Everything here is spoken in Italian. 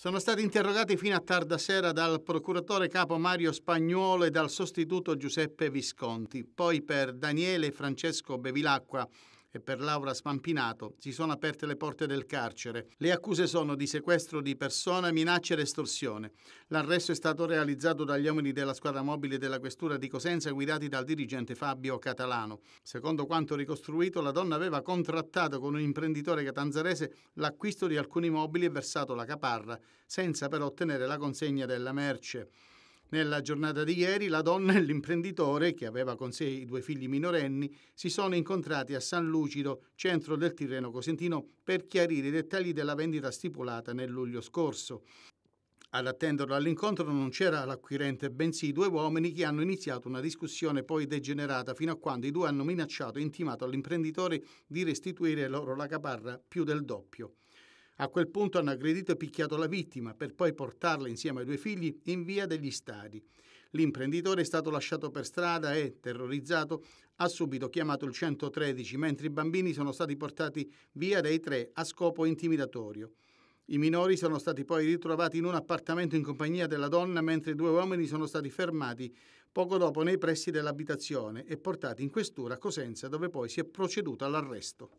sono stati interrogati fino a tarda sera dal procuratore capo Mario Spagnuolo e dal sostituto Giuseppe Visconti, poi per Daniele Francesco Bevilacqua, e per Laura Spampinato si sono aperte le porte del carcere. Le accuse sono di sequestro di persona, minacce ed estorsione. L'arresto è stato realizzato dagli uomini della squadra mobile della questura di Cosenza guidati dal dirigente Fabio Catalano. Secondo quanto ricostruito, la donna aveva contrattato con un imprenditore catanzarese l'acquisto di alcuni mobili e versato la caparra, senza però ottenere la consegna della merce. Nella giornata di ieri la donna e l'imprenditore, che aveva con sé i due figli minorenni, si sono incontrati a San Lucido, centro del Tirreno Cosentino, per chiarire i dettagli della vendita stipulata nel luglio scorso. Ad attenderlo all'incontro non c'era l'acquirente, bensì due uomini che hanno iniziato una discussione poi degenerata fino a quando i due hanno minacciato e intimato all'imprenditore di restituire loro la caparra più del doppio. A quel punto hanno aggredito e picchiato la vittima per poi portarla insieme ai due figli in via degli stadi. L'imprenditore è stato lasciato per strada e, terrorizzato, ha subito chiamato il 113 mentre i bambini sono stati portati via dai tre a scopo intimidatorio. I minori sono stati poi ritrovati in un appartamento in compagnia della donna mentre due uomini sono stati fermati poco dopo nei pressi dell'abitazione e portati in questura a Cosenza dove poi si è proceduto all'arresto.